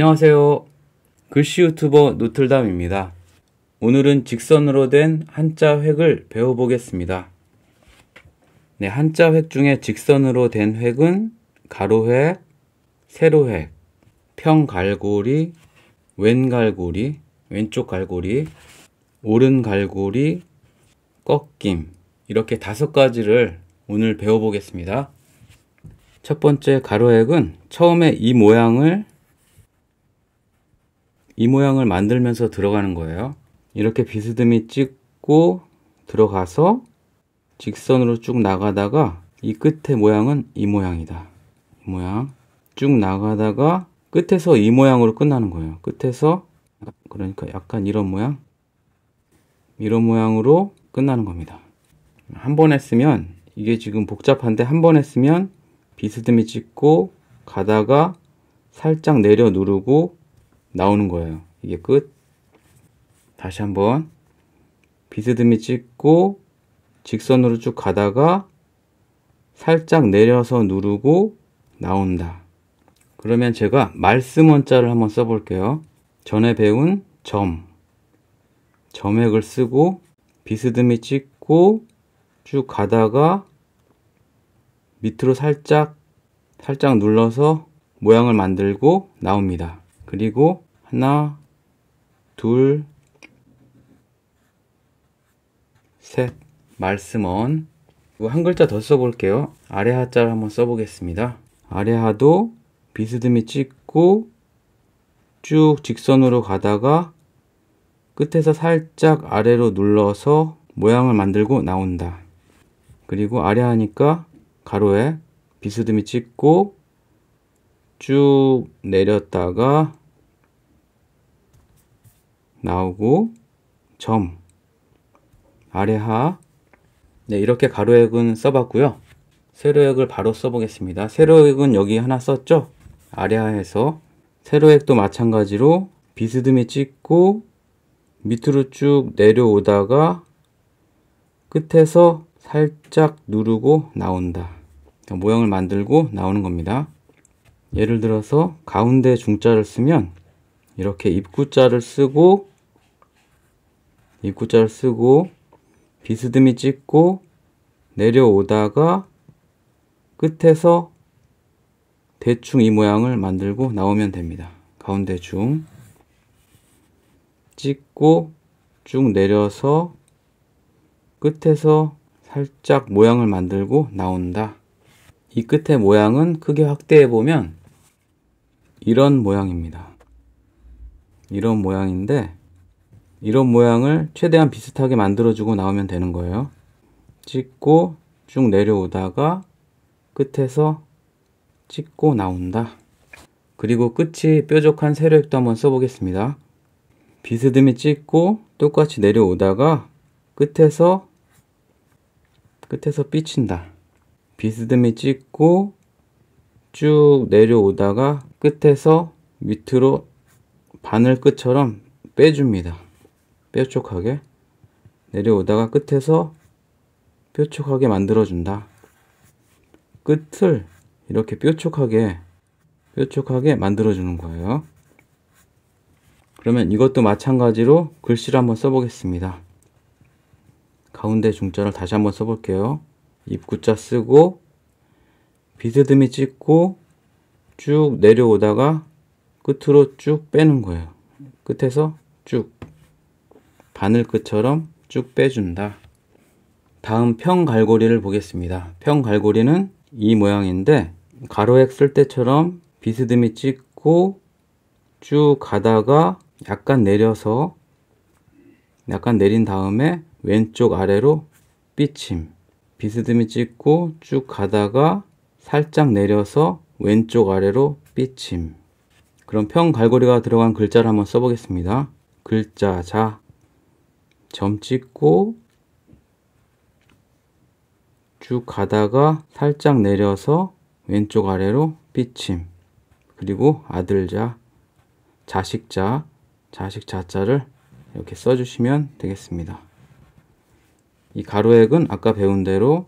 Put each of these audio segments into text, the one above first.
안녕하세요. 글씨 유튜버 노틀담입니다. 오늘은 직선으로 된 한자 획을 배워보겠습니다. 네, 한자 획 중에 직선으로 된 획은 가로획, 세로획, 평갈고리, 왼갈고리, 왼쪽 갈고리, 오른 갈고리, 꺾임 이렇게 다섯 가지를 오늘 배워보겠습니다. 첫 번째 가로획은 처음에 이 모양을 이 모양을 만들면서 들어가는 거예요. 이렇게 비스듬히 찍고 들어가서 직선으로 쭉 나가다가 이 끝에 모양은 이 모양이다. 이 모양 쭉 나가다가 끝에서 이 모양으로 끝나는 거예요. 끝에서 그러니까 약간 이런 모양 이런 모양으로 끝나는 겁니다. 한 번 했으면 이게 지금 복잡한데 한 번 했으면 비스듬히 찍고 가다가 살짝 내려 누르고 나오는 거예요. 이게 끝. 다시 한번 비스듬히 찍고 직선으로 쭉 가다가 살짝 내려서 누르고 나온다. 그러면 제가 말씀 원자를 한번 써볼게요. 전에 배운 점. 점액을 쓰고 비스듬히 찍고 쭉 가다가 밑으로 살짝 살짝 눌러서 모양을 만들고 나옵니다. 그리고 하나, 둘, 셋. 말씀원. 한 글자 더 써볼게요. 아래 하자를 한번 써보겠습니다. 아래 하도 비스듬히 찍고 쭉 직선으로 가다가 끝에서 살짝 아래로 눌러서 모양을 만들고 나온다. 그리고 아래 하니까 가로에 비스듬히 찍고 쭉 내렸다가 나오고 점 아래 하 네, 이렇게 가로액은 써봤고요. 세로액을 바로 써보겠습니다. 세로액은 여기 하나 썼죠? 아래 하에서 세로액도 마찬가지로 비스듬히 찍고 밑으로 쭉 내려오다가 끝에서 살짝 누르고 나온다. 그러니까 모양을 만들고 나오는 겁니다. 예를 들어서 가운데 중자를 쓰면 이렇게 입구자를 쓰고 입구자를 쓰고 비스듬히 찍고 내려오다가 끝에서 대충 이 모양을 만들고 나오면 됩니다. 가운데 중 찍고 쭉 내려서 끝에서 살짝 모양을 만들고 나온다. 이 끝의 모양은 크게 확대해 보면 이런 모양입니다. 이런 모양인데 이런 모양을 최대한 비슷하게 만들어주고 나오면 되는 거예요. 찍고 쭉 내려오다가 끝에서 찍고 나온다. 그리고 끝이 뾰족한 세로액도 한번 써보겠습니다. 비스듬히 찍고 똑같이 내려오다가 끝에서 끝에서 삐친다. 비스듬히 찍고 쭉 내려오다가 끝에서 밑으로 바늘 끝처럼 빼줍니다. 뾰족하게 내려오다가 끝에서 뾰족하게 만들어준다. 끝을 이렇게 뾰족하게 뾰족하게 만들어주는 거예요. 그러면 이것도 마찬가지로 글씨를 한번 써보겠습니다. 가운데 중자를 다시 한번 써볼게요. 입구자 쓰고 비스듬히 찍고 쭉 내려오다가 끝으로 쭉 빼는 거예요. 끝에서 쭉 바늘 끝처럼 쭉 빼준다. 다음 평 갈고리를 보겠습니다. 평 갈고리는 이 모양인데 가로액 쓸 때처럼 비스듬히 찍고 쭉 가다가 약간 내려서 약간 내린 다음에 왼쪽 아래로 삐침 비스듬히 찍고 쭉 가다가 살짝 내려서 왼쪽 아래로 삐침 그럼 평 갈고리가 들어간 글자를 한번 써보겠습니다. 글자 자, 점 찍고 쭉 가다가 살짝 내려서 왼쪽 아래로 삐침 그리고 아들자, 자식자, 자식자자를 이렇게 써주시면 되겠습니다. 이 가로액은 아까 배운 대로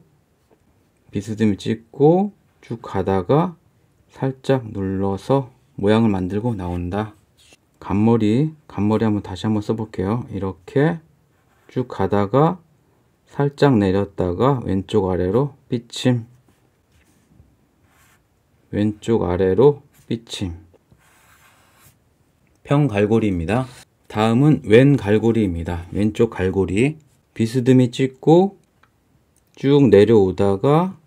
비스듬히 찍고 쭉 가다가 살짝 눌러서 모양을 만들고 나온다 간머리 간머리 한번 다시 한번 써볼게요 이렇게 쭉 가다가 살짝 내렸다가 왼쪽 아래로 삐침 왼쪽 아래로 삐침 평갈고리입니다 다음은 왼 갈고리입니다 왼쪽 갈고리 비스듬히 찍고 쭉 내려오다가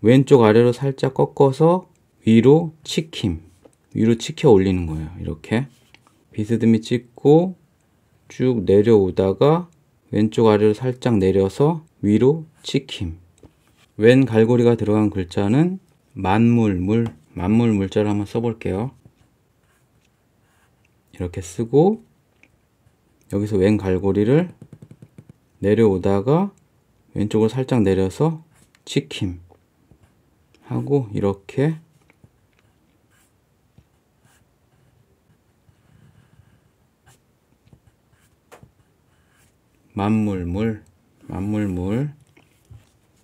왼쪽 아래로 살짝 꺾어서 위로 치킴 위로 치켜 올리는 거예요. 이렇게 비스듬히 찍고 쭉 내려오다가 왼쪽 아래로 살짝 내려서 위로 치킴. 왼 갈고리가 들어간 글자는 만물물, 만물 물자를 한번 써볼게요. 이렇게 쓰고 여기서 왼 갈고리를 내려오다가 왼쪽으로 살짝 내려서 치킴 하고 이렇게 만물물, 만물물.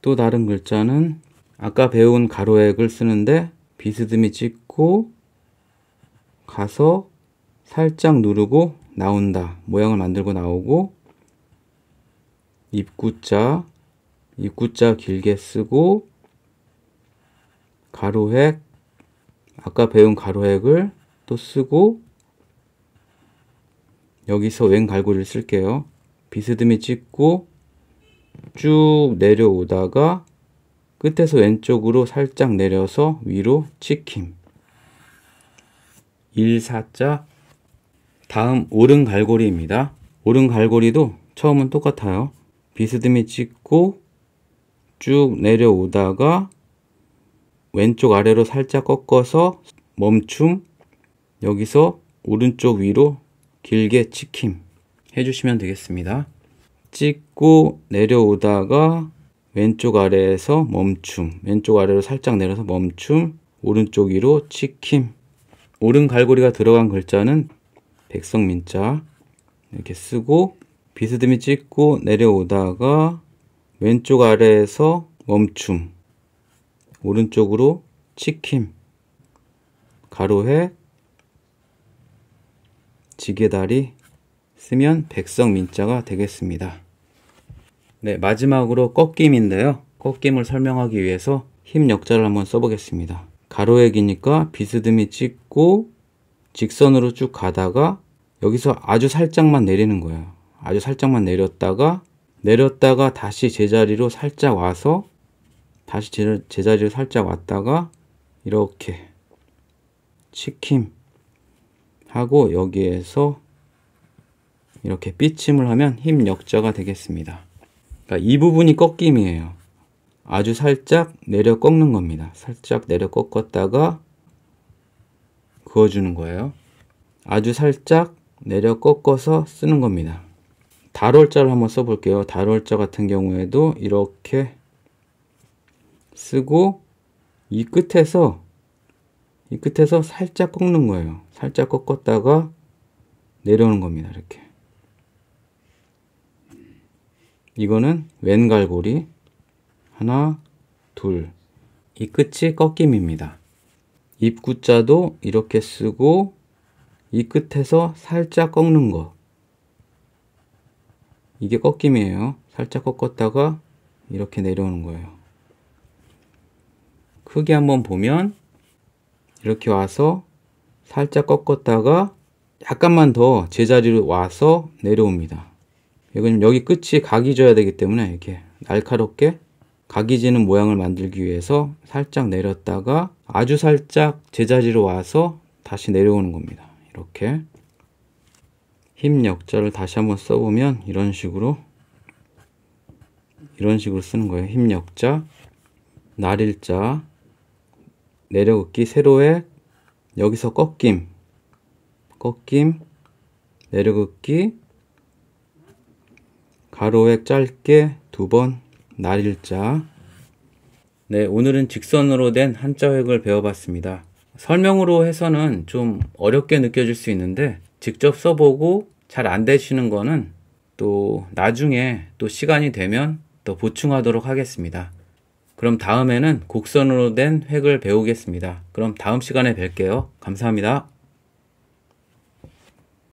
또 다른 글자는 아까 배운 가로액을 쓰는데 비스듬히 찍고 가서 살짝 누르고 나온다. 모양을 만들고 나오고 입구자, 입구자 길게 쓰고 가로액, 아까 배운 가로액을 또 쓰고 여기서 왼 갈고리를 쓸게요. 비스듬히 찍고 쭉 내려오다가 끝에서 왼쪽으로 살짝 내려서 위로 치힘 1, 4자 다음 오른 갈고리입니다. 오른 갈고리도 처음은 똑같아요. 비스듬히 찍고 쭉 내려오다가 왼쪽 아래로 살짝 꺾어서 멈춤 여기서 오른쪽 위로 길게 치힘 해주시면 되겠습니다. 찍고 내려오다가 왼쪽 아래에서 멈춤, 왼쪽 아래로 살짝 내려서 멈춤, 오른쪽 위로 치킴. 오른 갈고리가 들어간 글자는 백성민자 이렇게 쓰고 비스듬히 찍고 내려오다가 왼쪽 아래에서 멈춤, 오른쪽으로 치킴, 가로해, 지게다리, 쓰면 백성민자가 되겠습니다. 네, 마지막으로 꺾임인데요. 꺾임을 설명하기 위해서 힘 역자를 한번 써보겠습니다. 가로의 기니까 비스듬히 찍고 직선으로 쭉 가다가 여기서 아주 살짝만 내리는 거예요. 아주 살짝만 내렸다가 내렸다가 다시 제자리로 살짝 와서 다시 제자리로 살짝 왔다가 이렇게 치킴 하고 여기에서 이렇게 삐침을 하면 힘 역자가 되겠습니다. 그러니까 이 부분이 꺾임이에요. 아주 살짝 내려 꺾는 겁니다. 살짝 내려 꺾었다가 그어주는 거예요. 아주 살짝 내려 꺾어서 쓰는 겁니다. 다월자를 한번 써볼게요. 다월자 같은 경우에도 이렇게 쓰고 이 끝에서 이 끝에서 살짝 꺾는 거예요. 살짝 꺾었다가 내려오는 겁니다. 이렇게. 이거는 왼갈고리 하나 둘 이 끝이 꺾임입니다. 입구자도 이렇게 쓰고 이 끝에서 살짝 꺾는 거. 이게 꺾임이에요. 살짝 꺾었다가 이렇게 내려오는 거예요. 크게 한번 보면 이렇게 와서 살짝 꺾었다가 약간만 더 제자리로 와서 내려옵니다. 이건 여기 끝이 각이 져야 되기 때문에 이렇게 날카롭게 각이 지는 모양을 만들기 위해서 살짝 내렸다가 아주 살짝 제자리로 와서 다시 내려오는 겁니다. 이렇게 힘 역자를 다시 한번 써보면 이런 식으로 이런 식으로 쓰는 거예요. 힘 역자, 날 일자, 내려긋기 세로에 여기서 꺾임, 꺾임, 내려긋기 가로액 짧게 두 번 날일자 네 오늘은 직선으로 된 한자획을 배워봤습니다 설명으로 해서는 좀 어렵게 느껴질 수 있는데 직접 써보고 잘 안 되시는 거는 또 나중에 또 시간이 되면 더 보충하도록 하겠습니다 그럼 다음에는 곡선으로 된 획을 배우겠습니다 그럼 다음 시간에 뵐게요 감사합니다